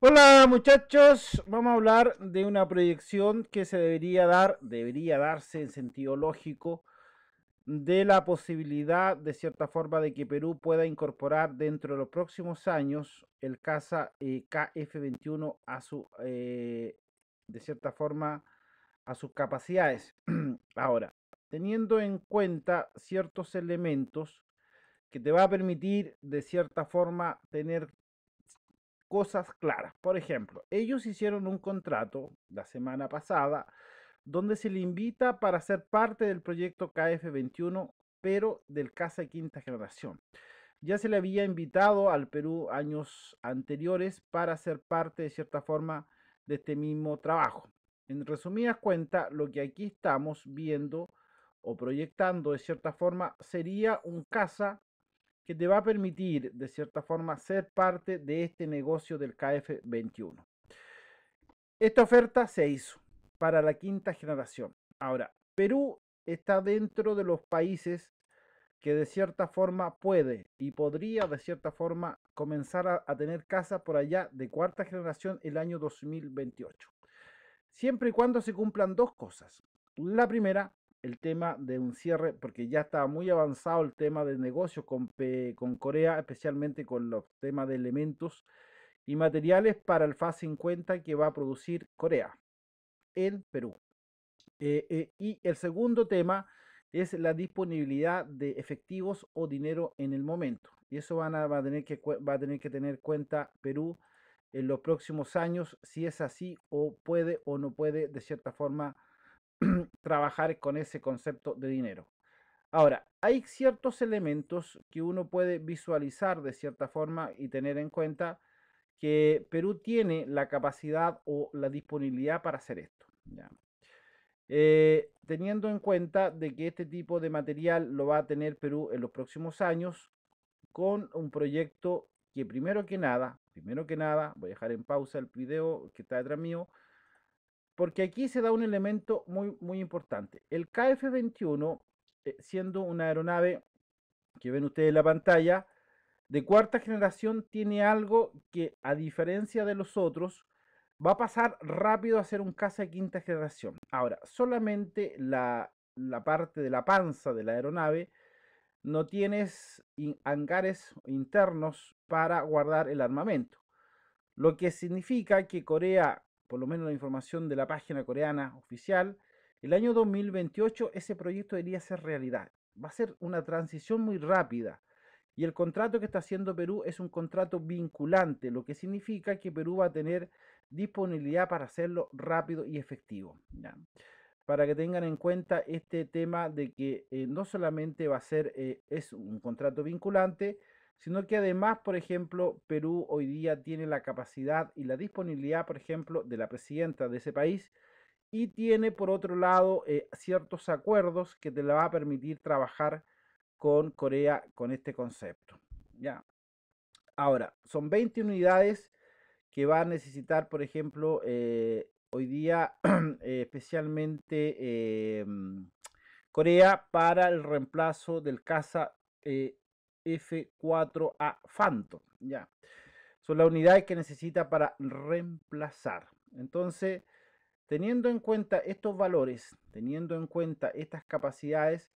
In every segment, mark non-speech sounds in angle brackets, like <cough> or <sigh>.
Hola muchachos, vamos a hablar de una proyección que se debería dar, debería darse en sentido lógico, de la posibilidad de cierta forma de que Perú pueda incorporar dentro de los próximos años el caza eh, KF-21 a su, eh, de cierta forma, a sus capacidades. <clears throat> Ahora, teniendo en cuenta ciertos elementos que te va a permitir de cierta forma tener cosas claras. Por ejemplo, ellos hicieron un contrato la semana pasada donde se le invita para ser parte del proyecto KF21, pero del Casa de Quinta Generación. Ya se le había invitado al Perú años anteriores para ser parte de cierta forma de este mismo trabajo. En resumidas cuentas, lo que aquí estamos viendo o proyectando de cierta forma sería un casa que te va a permitir, de cierta forma, ser parte de este negocio del KF21. Esta oferta se hizo para la quinta generación. Ahora, Perú está dentro de los países que de cierta forma puede y podría de cierta forma comenzar a, tener casa por allá de cuarta generación el año 2028. Siempre y cuando se cumplan dos cosas. La primera, el tema de un cierre, porque ya estaba muy avanzado el tema de negocios con, Corea, especialmente con los temas de elementos y materiales para el FAS 50 que va a producir Corea en Perú. Eh, eh, y el segundo tema es la disponibilidad de efectivos o dinero en el momento. Y eso van a, va, a tener que, va a tener que tener cuenta Perú en los próximos años, si es así o puede o no puede de cierta forma <clears throat> trabajar con ese concepto de dinero. Ahora, hay ciertos elementos que uno puede visualizar de cierta forma y tener en cuenta que Perú tiene la capacidad o la disponibilidad para hacer esto. Eh, teniendo en cuenta de que este tipo de material lo va a tener Perú en los próximos años con un proyecto que primero que nada, primero que nada, voy a dejar en pausa el video que está detrás mío, porque aquí se da un elemento muy, muy importante. El KF-21, eh, siendo una aeronave que ven ustedes en la pantalla, de cuarta generación tiene algo que, a diferencia de los otros, va a pasar rápido a ser un caza de quinta generación. Ahora, solamente la, parte de la panza de la aeronave no tiene hangares internos para guardar el armamento. Lo que significa que Corea por lo menos la información de la página coreana oficial, el año 2028 ese proyecto debería ser realidad. Va a ser una transición muy rápida. Y el contrato que está haciendo Perú es un contrato vinculante, lo que significa que Perú va a tener disponibilidad para hacerlo rápido y efectivo. Para que tengan en cuenta este tema de que eh, no solamente va a ser, eh, es un contrato vinculante, sino que además, por ejemplo, Perú hoy día tiene la capacidad y la disponibilidad, por ejemplo, de la presidenta de ese país y tiene, por otro lado, eh, ciertos acuerdos que te la va a permitir trabajar con Corea con este concepto. Ya. Ahora, son 20 unidades que va a necesitar, por ejemplo, eh, hoy día <clears throat> especialmente em, Corea para el reemplazo del CASA, eh, F4A Phantom. Ya. Son las unidades que necesita para reemplazar. Entonces, teniendo en cuenta estos valores, teniendo en cuenta estas capacidades,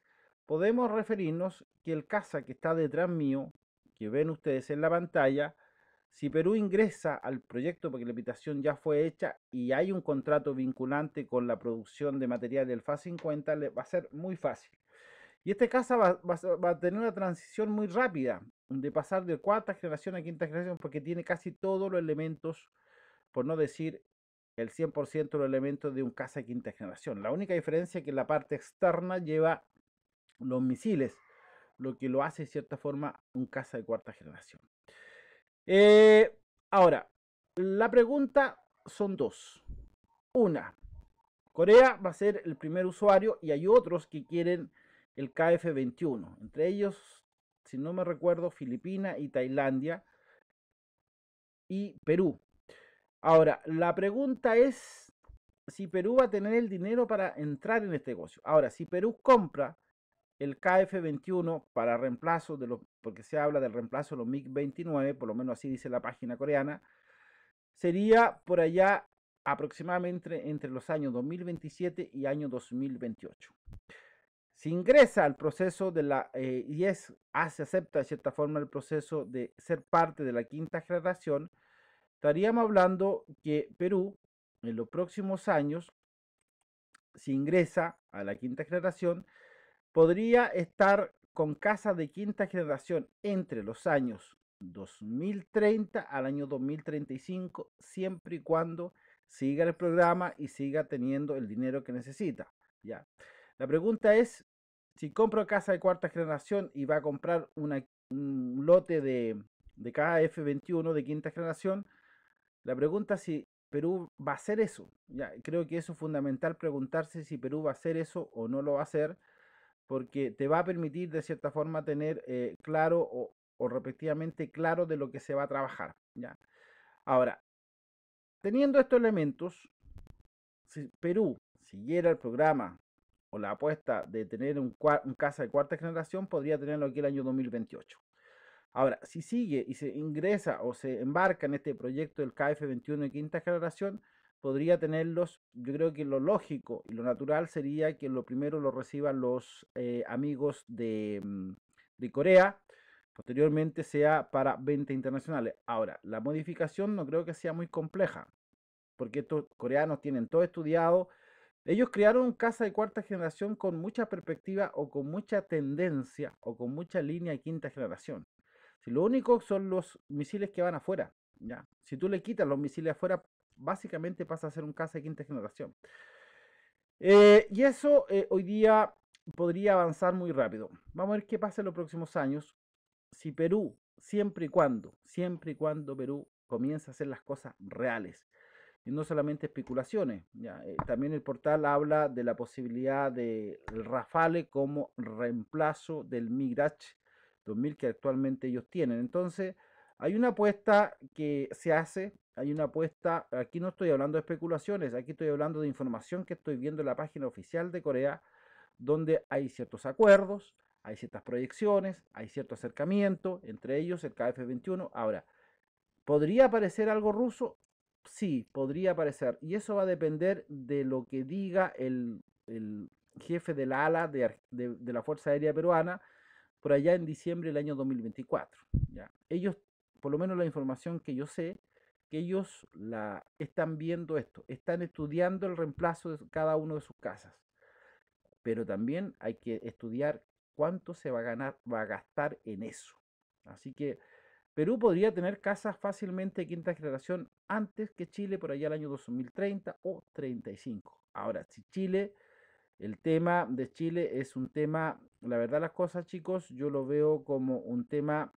podemos referirnos que el casa que está detrás mío, que ven ustedes en la pantalla, si Perú ingresa al proyecto porque la habitación ya fue hecha y hay un contrato vinculante con la producción de material del Fa 50, va a ser muy fácil. Y este casa va, a tener una transición muy rápida de pasar de cuarta generación a quinta generación porque tiene casi todos los elementos, por no decir el 100% de los elementos de un casa de quinta generación. La única diferencia es que la parte externa lleva los misiles, lo que lo hace de cierta forma un casa de cuarta generación. Eh, ahora, la pregunta son dos. Una, Corea va a ser el primer usuario y hay otros que quieren el KF-21. Entre ellos, si no me recuerdo, Filipinas y Tailandia y Perú. Ahora, la pregunta es si Perú va a tener el dinero para entrar en este negocio. Ahora, si Perú compra el KF-21 para reemplazo de los, porque se habla del reemplazo de los MiG-29, por lo menos así dice la página coreana, sería por allá aproximadamente entre los años 2027 y año 2028 si ingresa al proceso de la, eh, y es, ah, acepta de cierta forma el proceso de ser parte de la quinta generación, estaríamos hablando que Perú en los próximos años, si ingresa a la quinta generación, podría estar con casa de quinta generación entre los años 2030 al año 2035, siempre y cuando siga el programa y siga teniendo el dinero que necesita. ¿ya? La pregunta es, si compro casa de cuarta generación y va a comprar un lote de, de KF21 de quinta generación, la pregunta es si Perú va a hacer eso. Ya, creo que eso es fundamental preguntarse si Perú va a hacer eso o no lo va a hacer, porque te va a permitir de cierta forma tener eh, claro o, repetitivamente claro de lo que se va a trabajar. ¿ya? Ahora, teniendo estos elementos, si Perú siguiera el programa o la apuesta de tener un, casa de cuarta generación podría tenerlo aquí el año 2028. Ahora, si sigue y se ingresa o se embarca en este proyecto del KF21 de quinta generación, podría tenerlos, yo creo que lo lógico y lo natural sería que lo primero lo reciban los eh, amigos mm, de, Corea, posteriormente sea para venta internacionales. Ahora, la modificación no creo que sea muy compleja, porque estos coreanos tienen todo estudiado, ellos crearon casa de cuarta generación con mucha perspectiva o con mucha tendencia o con mucha línea de quinta generación. Si lo único son los misiles que van afuera, ya. Si tú le quitas los misiles afuera, básicamente pasa a ser un casa de quinta generación. Eh, y eso eh, hoy día podría avanzar muy rápido. Vamos a ver qué pasa en los próximos años. Si Perú, siempre y cuando, siempre y cuando Perú comienza a hacer las cosas reales, y no solamente especulaciones. Eh, también el portal habla de la posibilidad del de Rafale como reemplazo del Migrach 2000 que actualmente ellos tienen. Entonces, hay una apuesta que se hace, hay una apuesta, aquí no estoy hablando de especulaciones, aquí estoy hablando de información que estoy viendo en la página oficial de Corea, donde hay ciertos acuerdos, hay ciertas proyecciones, hay cierto acercamiento, entre ellos el KF-21. Ahora, ¿podría aparecer algo ruso? Sí, podría aparecer. Y eso va a depender de lo que diga el, jefe de la ala de, la Fuerza Aérea Peruana por allá en diciembre del año 2024. ¿ya? Ellos, por lo menos la información que yo sé, que ellos la, están viendo esto, están estudiando el reemplazo de cada uno de sus casas. Pero también hay que estudiar cuánto se va a ganar, va a gastar en eso. Así que Perú podría tener casas fácilmente de quinta generación antes que Chile por allá el año 2030 o 35. Ahora, si Chile, el tema de Chile es un tema, la verdad las cosas chicos, yo lo veo como un tema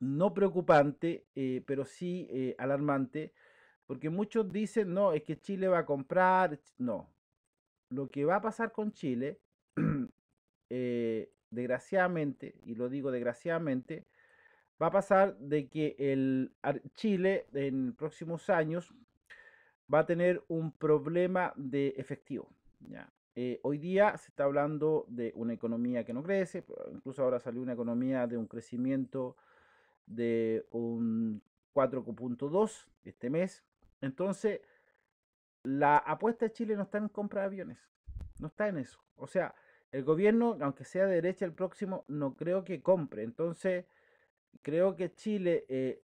no preocupante, eh, pero sí eh, alarmante, porque muchos dicen, no, es que Chile va a comprar, no. Lo que va a pasar con Chile, <clears throat> eh, desgraciadamente, y lo digo desgraciadamente, va a pasar de que el Chile en próximos años va a tener un problema de efectivo. Eh, hoy día se está hablando de una economía que no crece, incluso ahora salió una economía de un crecimiento de un 4.2 este mes. Entonces, la apuesta de Chile no está en compra de aviones, no está en eso. O sea, el gobierno, aunque sea de derecha el próximo, no creo que compre. Entonces, creo que Chile eh,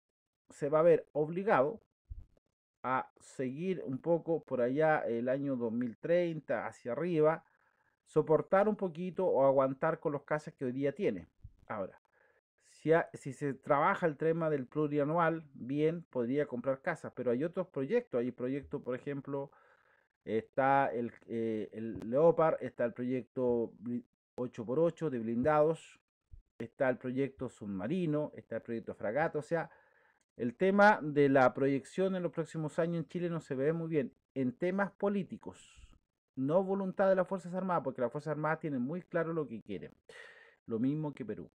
se va a ver obligado a seguir un poco por allá el año 2030 hacia arriba, soportar un poquito o aguantar con los casas que hoy día tiene. Ahora, si, se trabaja el tema del plurianual, bien, podría comprar casas, pero hay otros proyectos. Hay proyectos, por ejemplo, está el, eh, el Leopard, está el proyecto 8x8 de blindados, está el proyecto submarino, está el proyecto fragata, o sea, el tema de la proyección en los próximos años en Chile no se ve muy bien. En temas políticos, no voluntad de las Fuerzas Armadas, porque las Fuerzas Armadas tienen muy claro lo que quieren. Lo mismo que Perú.